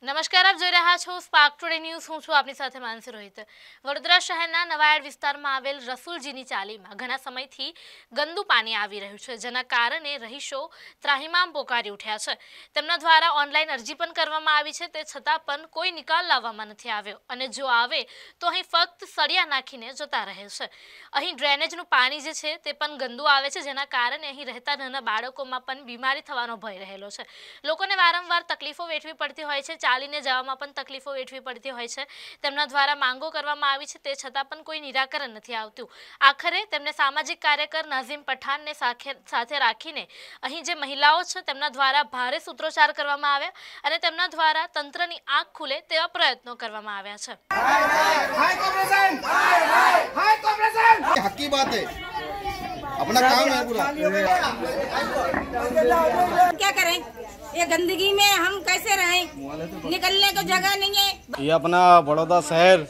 નમસ્કાર આપ જોઈ રહ્યા છો સ્પાર્ક ટુડે ન્યૂઝ હું છું આપની સાથે માનસી રોહિત વડોદરા શહેરના નવાયાર્ડ વિસ્તારમાં આવેલ રસુલજીની ચાલીમાં ઘણા સમયથી ગંદુ પાણી આવી રહ્યું છે જેના કારણે રહીશો ત્રાહીમામ પોકારી ઉઠ્યા છે તેમના દ્વારા ઓનલાઈન અરજી પણ કરવામાં આવી છે તે છતાં પણ કોઈ નિકાલ લાવવામાં નથી આવ્યો અને જો આવે તો અહીં ફક્ત સળિયા નાખીને જતા રહે છે અહીં ડ્રેનેજનું પાણી જે છે તે પણ ગંદુ આવે છે જેના કારણે અહીં રહેતા નાના બાળકોમાં પણ બીમારી થવાનો ભય રહેલો છે લોકોને વારંવાર તકલીફો વેઠવી પડતી હોય છે ચાલીને જવામાં પણ તકલીફો વેઠવી પડતી હોય છે તેમના દ્વારા માંગો કરવામાં આવી છે તે છતાં પણ કોઈ નિરાકરણ નથી આવતું આખરે તેમને સામાજિક કાર્યકર નાઝીમ પઠાણને સાથે રાખીને અહીં જે મહિલાઓ છે તેમના દ્વારા ભારે સૂત્રોચ્ચાર કરવામાં આવ્યા અને તેમના દ્વારા તંત્રની આંખ ખુલે તેવા પ્રયત્નો કરવામાં આવ્યા છે हकी बात है अपना काम है ये गंदगी में हम कैसे रहें निकलने को जगह नहीं है ये अपना बड़ौदा शहर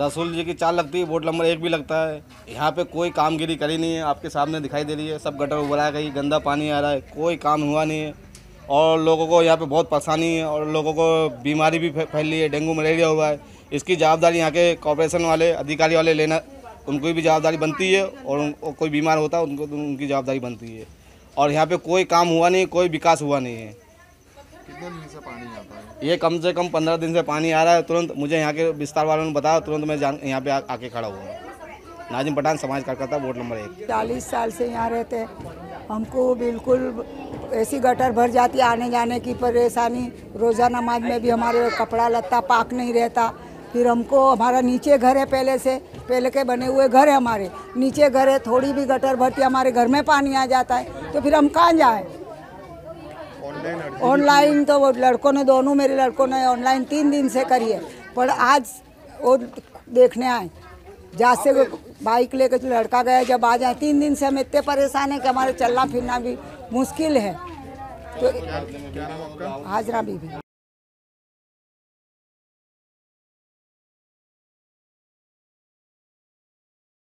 रसूल जी की चाल लगती है वोट नंबर एक भी लगता है यहाँ पे कोई कामगिरी करी नहीं है आपके सामने दिखाई दे रही है सब गटर उबरा है कहीं गंदा पानी आ रहा है कोई काम हुआ नहीं है और लोगों को यहाँ पे बहुत परेशानी है और लोगों को बीमारी भी फैल रही है डेंगू मलेरिया हुआ है इसकी जवाबदारी यहाँ के कॉरपोरेशन वाले अधिकारी वाले लेना उनकी भी जवाबदारी बनती है और कोई बीमार होता है उनको उनकी जवाबदारी बनती है और यहाँ पे कोई काम हुआ नहीं कोई विकास हुआ नहीं है कितने दिन से पानी आता है ये कम से कम पंद्रह दिन से पानी आ रहा है तुरंत मुझे यहाँ के विस्तार वालों ने बताया तुरंत मैं जान यहाँ पे आ, आके खड़ा हुआ नाजिम पठान समाज कार्यकर्ता वोट नंबर एक चालीस साल से यहाँ रहते हैं हमको बिल्कुल ऐसी गटर भर जाती है आने जाने की परेशानी रोज़ा नमाज में भी हमारे कपड़ा लत्ता पाक नहीं रहता फिर हमको हमारा नीचे घर है पहले से पहले के बने हुए घर है हमारे नीचे घर है थोड़ी भी गटर भरती हमारे घर में पानी आ जाता है तो फिर हम कहाँ जाए ऑनलाइन तो वो लड़कों ने दोनों मेरे लड़कों ने ऑनलाइन तीन दिन से करी है पर आज वो देखने आए जहाँ से बाइक लेकर लड़का गया जब आ जाए तीन दिन से हम इतने परेशान हैं कि हमारे चलना फिरना भी मुश्किल है तो हाजरा बीबी